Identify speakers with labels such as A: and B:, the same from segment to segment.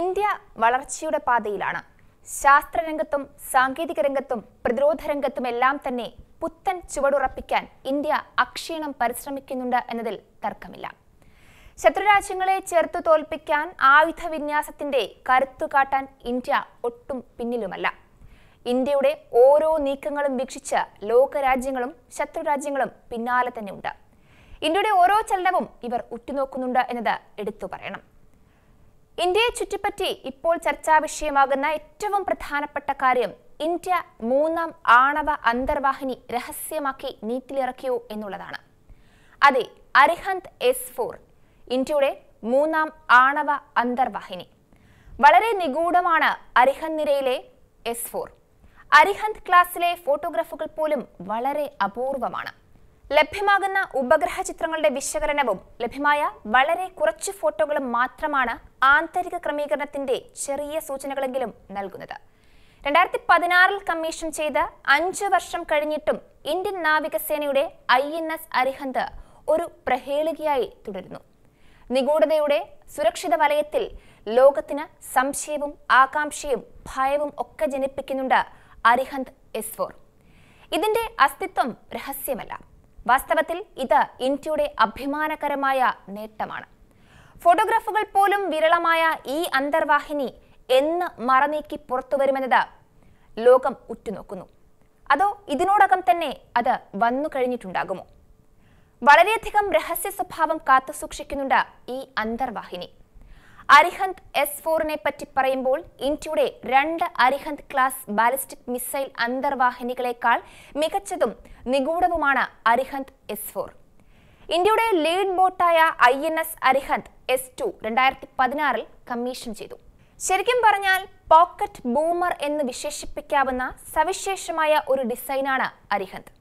A: India വളർച്ചയുടെ പാതയിലാണ് ശാസ്ത്രരംഗത്തും സാങ്കേതിക രംഗത്തും പ്രതിരോധ രംഗത്തുമെല്ലാം തന്നെ പുത്തൻ ചുവടുറപ്പിക്കാൻ ഇന്ത്യ അക്ഷീണം പരിശ്രമിക്കുന്നുണ്ട് എന്നതിൽ തർക്കമില്ല ശത്രുരാജ്യങ്ങളെ ചേർത്ത് തോൽപ്പിക്കാൻ ആയുധ വിന്യാസത്തിന്റെ കാട്ടാൻ ഇന്ത്യ ഒട്ടും പിന്നിലുമല്ല ഇന്ത്യയുടെ ഓരോ നീക്കങ്ങളും വീക്ഷിച്ച് ലോകരാജ്യങ്ങളും ശത്രുരാജ്യങ്ങളും പിന്നാലെ തന്നെയുണ്ട് ഇന്ത്യയുടെ ഓരോ ചലനവും ഇവർ ഉറ്റുനോക്കുന്നുണ്ട് എന്നത് എടുത്തു പറയണം ഇന്ത്യയെ ചുറ്റിപ്പറ്റി ഇപ്പോൾ ചർച്ചാ വിഷയമാകുന്ന ഏറ്റവും പ്രധാനപ്പെട്ട കാര്യം ഇന്ത്യ മൂന്നാം ആണവ അന്തർവാഹിനി രഹസ്യമാക്കി നീറ്റിലിറക്കിയോ എന്നുള്ളതാണ് അതെ അരിഹന്ത് എസ് ഫോർ ഇന്ത്യയുടെ മൂന്നാം ആണവ അന്തർവാഹിനി വളരെ നിഗൂഢമാണ് അരിഹന്ത് നിരയിലെ എസ് ഫോർ അരിഹന്ത് ക്ലാസ്സിലെ ഫോട്ടോഗ്രാഫുകൾ പോലും വളരെ അപൂർവമാണ് ലഭ്യമാകുന്ന ഉപഗ്രഹ ചിത്രങ്ങളുടെ വിശകലനവും ലഭ്യമായ വളരെ കുറച്ച് ഫോട്ടോകളും മാത്രമാണ് ആന്തരിക ക്രമീകരണത്തിന്റെ ചെറിയ സൂചനകളെങ്കിലും നൽകുന്നത് രണ്ടായിരത്തി പതിനാറിൽ കമ്മീഷൻ ചെയ്ത അഞ്ച് വർഷം കഴിഞ്ഞിട്ടും ഇന്ത്യൻ നാവികസേനയുടെ ഐ എൻ എസ് അരിഹന്ത് ഒരു പ്രഹേളികയായി തുടരുന്നു നിഗൂഢതയുടെ സുരക്ഷിത വലയത്തിൽ ലോകത്തിന് സംശയവും ആകാംക്ഷയും ഭയവും ഒക്കെ ജനിപ്പിക്കുന്നുണ്ട് അരിഹന്ത് എസ് ഫോർ ഇതിന്റെ അസ്തിത്വം രഹസ്യമല്ല വാസ്തവത്തിൽ ഇത് ഇന്ത്യയുടെ അഭിമാനകരമായ നേട്ടമാണ് ഫോട്ടോഗ്രാഫുകൾ പോലും വിരളമായ ഈ അന്തർവാഹിനി എന്ന് മറനീക്കി പുറത്തു വരുമെന്നത് ലോകം ഉറ്റുനോക്കുന്നു അതോ ഇതിനോടകം തന്നെ അത് വന്നു കഴിഞ്ഞിട്ടുണ്ടാകുമോ വളരെയധികം രഹസ്യ സ്വഭാവം കാത്തുസൂക്ഷിക്കുന്നുണ്ട് ഈ അന്തർവാഹിനി അരിഹന്ത് എസ് ഫോറിനെ പറ്റി പറയുമ്പോൾ ഇന്ത്യയുടെ രണ്ട് അരിഹന്ത് ക്ലാസ് ബാലിസ്റ്റിക് മിസൈൽ അന്തർവാഹിനികളെക്കാൾ മികച്ചതും നിഗൂഢവുമാണ് അരിഹന്ത് എസ് ഫോർ ഇന്ത്യയുടെ ലീഡ് ബോട്ടായ I N S Arihant S two രണ്ടായിരത്തി പതിനാറിൽ കമ്മീഷൻ ചെയ്തു ശരിക്കും പറഞ്ഞാൽ പോക്കറ്റ് ബൂമർ എന്ന് വിശേഷിപ്പിക്കാവുന്ന സവിശേഷമായ ഒരു ഡിസൈനാണ് അരിഹന്ത്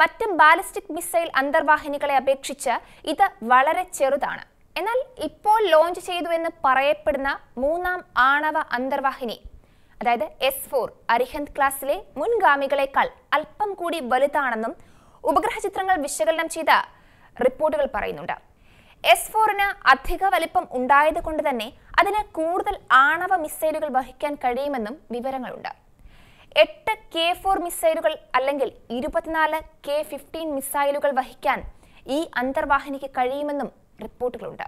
A: മറ്റ് ബാലിസ്റ്റിക് മിസൈൽ അന്തർവാഹിനികളെ അപേക്ഷിച്ച് ഇത് വളരെ ചെറുതാണ് എന്നാൽ ഇപ്പോൾ ലോഞ്ച് ചെയ്തു എന്ന് പറയപ്പെടുന്ന മൂന്നാം ആണവ അന്തർവാഹിനി അതായത് എസ് ഫോർ അരിഹന്ത് ക്ലാസ്സിലെ മുൻഗാമികളെക്കാൾ അല്പം കൂടി വലുതാണെന്നും ഉപഗ്രഹ ചിത്രങ്ങൾ വിശകലനം ചെയ്ത റിപ്പോർട്ടുകൾ പറയുന്നുണ്ട് എസ് ഫോറിന് അധിക വലിപ്പം ഉണ്ടായത് കൊണ്ട് തന്നെ അതിന് കൂടുതൽ ആണവ മിസൈലുകൾ വഹിക്കാൻ കഴിയുമെന്നും വിവരങ്ങളുണ്ട് എട്ട് കെ ഫോർ മിസൈലുകൾ അല്ലെങ്കിൽ ഇരുപത്തിനാല് കെ ഫിഫ്റ്റീൻ മിസൈലുകൾ വഹിക്കാൻ ഈ അന്തർവാഹിനിക്ക് കഴിയുമെന്നും റിപ്പോർട്ടുകളുണ്ട്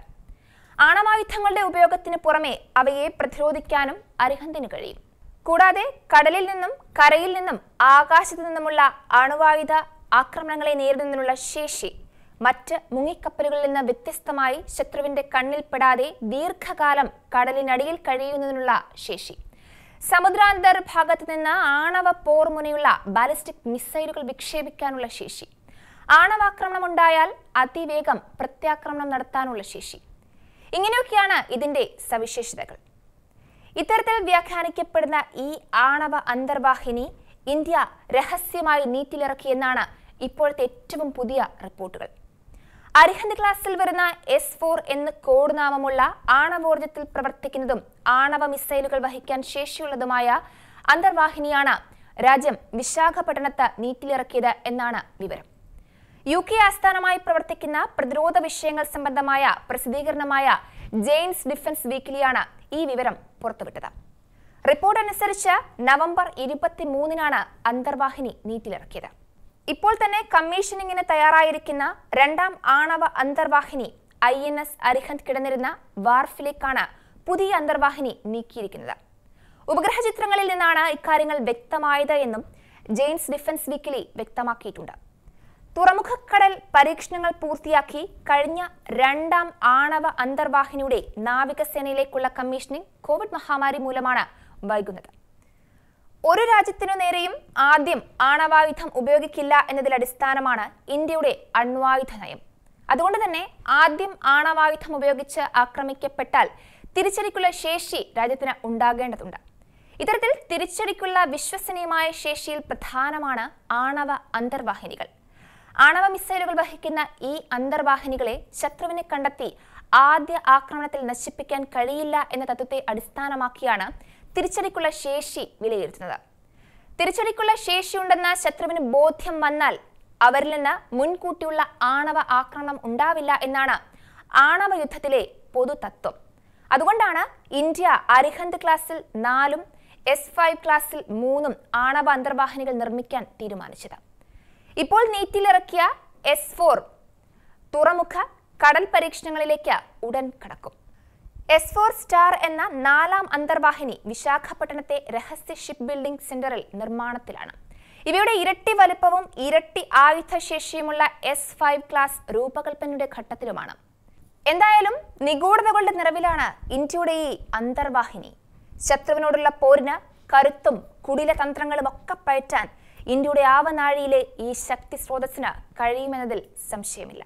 A: ആണവായുധങ്ങളുടെ ഉപയോഗത്തിന് പുറമെ അവയെ പ്രതിരോധിക്കാനും അരിഹന്തിന് കഴിയും കൂടാതെ കടലിൽ നിന്നും കരയിൽ നിന്നും ആകാശത്ത് നിന്നുമുള്ള അണുവായുധ ആക്രമണങ്ങളെ നേരിടുന്നതിനുള്ള ശേഷി മറ്റ് മുങ്ങിക്കപ്പലുകളിൽ നിന്ന് വ്യത്യസ്തമായി ശത്രുവിന്റെ കണ്ണിൽപ്പെടാതെ ദീർഘകാലം കടലിനടിയിൽ കഴിയുന്നതിനുള്ള ശേഷി സമുദ്രാന്തർ ഭാഗത്ത് നിന്ന് ആണവ പോർമുനയുള്ള ബാലിസ്റ്റിക് മിസൈലുകൾ വിക്ഷേപിക്കാനുള്ള ശേഷി ആണവാക്രമണം ഉണ്ടായാൽ അതിവേഗം പ്രത്യാക്രമണം നടത്താനുള്ള ശേഷി ഇങ്ങനെയൊക്കെയാണ് ഇതിന്റെ സവിശേഷതകൾ ഇത്തരത്തിൽ വ്യാഖ്യാനിക്കപ്പെടുന്ന ഈ ആണവ അന്തർവാഹിനി ഇന്ത്യ രഹസ്യമായി നീറ്റിലിറക്കിയെന്നാണ് ഇപ്പോഴത്തെ ഏറ്റവും പുതിയ റിപ്പോർട്ടുകൾ അരിഹന്ത് ക്ലാസ്സിൽ വരുന്ന എസ് ഫോർ എന്ന് കോഡ് നാമമുള്ള ആണവോർജത്തിൽ പ്രവർത്തിക്കുന്നതും ആണവ മിസൈലുകൾ വഹിക്കാൻ ശേഷിയുള്ളതുമായ അന്തർവാഹിനിയാണ് രാജ്യം വിശാഖപട്ടണത്ത് നീറ്റിലിറക്കിയത് എന്നാണ് വിവരം യു കെ ആസ്ഥാനമായി പ്രവർത്തിക്കുന്ന പ്രതിരോധ വിഷയങ്ങൾ സംബന്ധമായ പ്രസിദ്ധീകരണമായ ജെയിൻസ് ഡിഫൻസ് വീക്കിലിയാണ് ഈ വിവരം പുറത്തുവിട്ടത് റിപ്പോർട്ട് അനുസരിച്ച് നവംബർ ഇരുപത്തിമൂന്നിനാണ് അന്തർവാഹിനി നീറ്റിലിറക്കിയത് ഇപ്പോൾ തന്നെ കമ്മീഷനിങ്ങിന് തയ്യാറായിരിക്കുന്ന രണ്ടാം ആണവ അന്തർവാഹിനി ഐ എൻ എസ് അരിഹന്ത് കിടന്നിരുന്ന വാർഫിലേക്കാണ് പുതിയ അന്തർവാഹിനി നീക്കിയിരിക്കുന്നത് ഉപഗ്രഹ ചിത്രങ്ങളിൽ നിന്നാണ് ഇക്കാര്യങ്ങൾ വ്യക്തമായത് എന്നും ജെയിൻസ് ഡിഫൻസ് വീക്കിലി വ്യക്തമാക്കിയിട്ടുണ്ട് തുറമുഖക്കടൽ പരീക്ഷണങ്ങൾ പൂർത്തിയാക്കി കഴിഞ്ഞ രണ്ടാം ആണവ അന്തർവാഹിനിയുടെ നാവികസേനയിലേക്കുള്ള കമ്മീഷനിംഗ് കോവിഡ് മഹാമാരി മൂലമാണ് വൈകുന്നത് ഒരു രാജ്യത്തിനു നേരെയും ആദ്യം ആണവായുധം ഉപയോഗിക്കില്ല എന്നതിൽ അടിസ്ഥാനമാണ് ഇന്ത്യയുടെ അണ്വായുധ നയം അതുകൊണ്ട് തന്നെ ആദ്യം ആണവായുധം ഉപയോഗിച്ച് ആക്രമിക്കപ്പെട്ടാൽ തിരിച്ചടിക്കുള്ള ശേഷി രാജ്യത്തിന് ഉണ്ടാകേണ്ടതുണ്ട് ഇത്തരത്തിൽ തിരിച്ചടിക്കുള്ള വിശ്വസനീയമായ ശേഷിയിൽ പ്രധാനമാണ് ആണവ അന്തർവാഹിനികൾ ആണവ മിസൈലുകൾ വഹിക്കുന്ന ഈ അന്തർവാഹിനികളെ ശത്രുവിനെ കണ്ടെത്തി ആദ്യ ആക്രമണത്തിൽ നശിപ്പിക്കാൻ കഴിയില്ല എന്ന തത്വത്തെ അടിസ്ഥാനമാക്കിയാണ് തിരിച്ചടിക്കുള്ള ശേഷി വിലയിരുത്തുന്നത് തിരിച്ചടിക്കുള്ള ശേഷിയുണ്ടെന്ന ശത്രുവിന് ബോധ്യം വന്നാൽ അവരിൽ നിന്ന് മുൻകൂട്ടിയുള്ള ആണവ ആക്രമണം ഉണ്ടാവില്ല എന്നാണ് ആണവ യുദ്ധത്തിലെ പൊതു തത്വം അതുകൊണ്ടാണ് ഇന്ത്യ അരിഹന്ത് ക്ലാസ്സിൽ നാലും എസ് ഫൈവ് ക്ലാസ്സിൽ മൂന്നും ആണവ അന്തർവാഹിനികൾ നിർമ്മിക്കാൻ തീരുമാനിച്ചത് ഇപ്പോൾ നീറ്റിലിറക്കിയ എസ് ഫോർ തുറമുഖ കടൽ പരീക്ഷണങ്ങളിലേക്ക് ഉടൻ കടക്കും എസ് ഫോർ സ്റ്റാർ എന്ന നാലാം അന്തർവാഹിനി വിശാഖപട്ടണത്തെ രഹസ്യ ഷിപ്പ് ബിൽഡിംഗ് സെന്ററിൽ നിർമ്മാണത്തിലാണ് ഇവയുടെ ഇരട്ടി വലുപ്പവും ഇരട്ടി ആയുധശേഷിയുമുള്ള എസ് ഫൈവ് ക്ലാസ് രൂപകൽപ്പനയുടെ ഘട്ടത്തിലുമാണ് എന്തായാലും നിഗൂഢതകളുടെ നിറവിലാണ് ഇന്ത്യയുടെ ഈ അന്തർവാഹിനി ശത്രുവിനോടുള്ള പോരിന് കരുത്തും കുടില തന്ത്രങ്ങളും ഒക്കെ പയറ്റാൻ ഇന്ത്യയുടെ ആവനാഴിയിലെ ഈ ശക്തി സ്രോതസ്സിന് കഴിയുമെന്നതിൽ സംശയമില്ല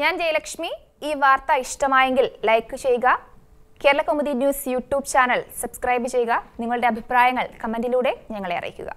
A: ഞാൻ ജയലക്ഷ്മി ഈ വാർത്ത ഇഷ്ടമായെങ്കിൽ ലൈക്ക് ചെയ്യുക Kerala Kaumudi news YouTube channel subscribe ചെയ്യുക നിങ്ങളുടെ അഭിപ്രായങ്ങൾ കമൻറ്റിലൂടെ ഞങ്ങളെ അറിയിക്കുക